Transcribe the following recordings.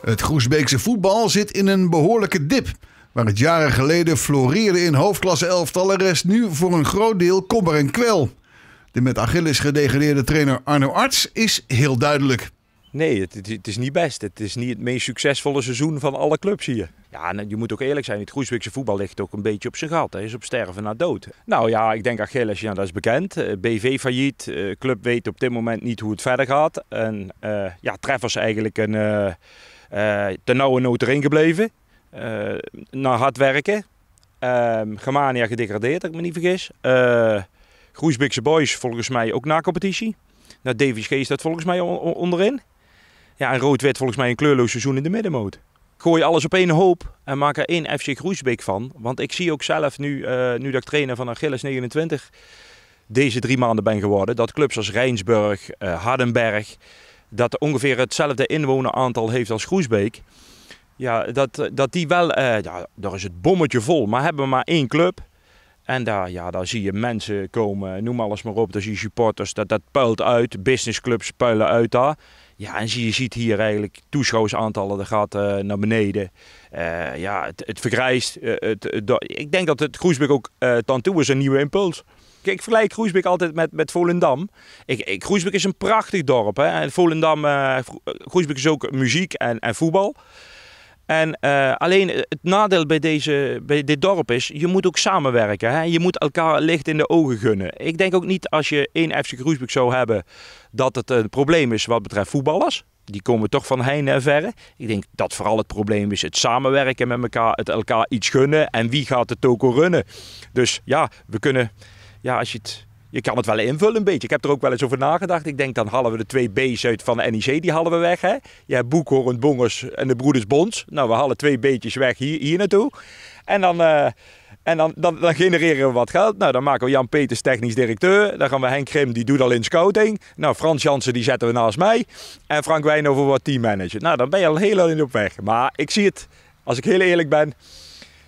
Het Groesbeekse voetbal zit in een behoorlijke dip. Waar het jaren geleden floreerde in hoofdklasse elftallen rest nu voor een groot deel kommer en kwel. De met Achilles gedegradeerde trainer Arno Arts is heel duidelijk. Nee, het, het, is niet best. Het is niet het meest succesvolle seizoen van alle clubs hier. Ja, nou, je moet ook eerlijk zijn. Het Groesbeekse voetbal ligt ook een beetje op zijn gat. Hij is op sterven na dood. Nou ja, ik denk Achilles, ja, dat is bekend. Eh, BV failliet. Eh, club weet op dit moment niet hoe het verder gaat. En uh, ja, treffers eigenlijk een ten eh, nauwe nood erin gebleven. Eh, naar hard werken. Ehm, Germania gedegradeerd, als ik me niet vergis. Eh, Groesbeekse Boys volgens mij ook na competitie. Nou, DVG staat volgens mij onderin. Ja, en rood werd volgens mij een kleurloos seizoen in de middenmoot. Gooi alles op één hoop en maak er één FC Groesbeek van. Want ik zie ook zelf nu, nu dat ik trainer van Achilles 29 deze drie maanden ben geworden, dat clubs als Rijnsburg, Hardenberg, dat ongeveer hetzelfde inwoneraantal heeft als Groesbeek. Ja, dat, dat die wel, eh, ja, daar is het bommetje vol. Maar hebben we maar één club. En daar, ja, daar zie je mensen komen, noem alles maar op. Daar zie je supporters, dat, dat puilt uit. Businessclubs puilen uit daar. Ja, en zie, je ziet hier eigenlijk toeschouwersaantallen, dat gaat eh, naar beneden. Eh, ja, het, het vergrijst. ik denk dat het Groesbeek ook uh, toe is een nieuwe impuls. Kijk, ik vergelijk Groesbeek altijd met, met Volendam. Ik, Groesbeek is een prachtig dorp. Hè? Volendam, eh, Groesbeek is ook muziek en, en voetbal. En eh, alleen het nadeel bij, deze, bij dit dorp is, je moet ook samenwerken. Hè? Je moet elkaar licht in de ogen gunnen. Ik denk ook niet als je één FC Groesbeek zou hebben, dat het een eh, probleem is wat betreft voetballers. Die komen toch van heine en verre. Ik denk dat vooral het probleem is het samenwerken met elkaar, het elkaar iets gunnen en wie gaat de toko runnen. Dus ja, we kunnen ja, als je het je kan het wel invullen een beetje. Ik heb er ook wel eens over nagedacht. Ik denk, dan halen we de twee B's uit van de NEC, die halen we weg. Hè? Je hebt boekhorend, Bongers en de Broeders Bonds Nou, we halen twee beetjes weg hier, hier naartoe. En dan... Eh, en dan, dan, genereren we wat geld. Nou, dan maken we Jan Peters technisch directeur. Dan gaan we Henk Grim die doet al in scouting. Nou, Frans Jansen, die zetten we naast mij. En Frank Weinover wordt teammanager. Nou, dan ben je al heel lang op weg. Maar ik zie het, als ik heel eerlijk ben...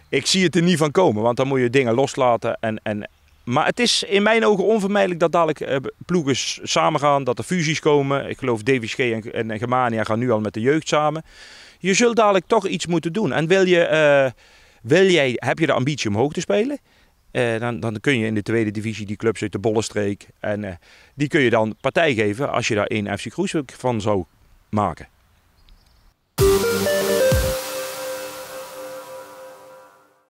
Ik zie het er niet van komen, want dan moet je dingen loslaten en, en, maar het is in mijn ogen onvermijdelijk dat dadelijk uh, ploegen samengaan, dat er fusies komen. Ik geloof DVSG en, en, en, Germania gaan nu al met de jeugd samen. Je zult dadelijk toch iets moeten doen. En wil je, eh, wil jij, heb je de ambitie om hoog te spelen? Eh, dan, dan, kun je in de tweede divisie die clubs uit de bollenstreek En die kun je dan partij geven als je daar één FC Cruise van zou maken.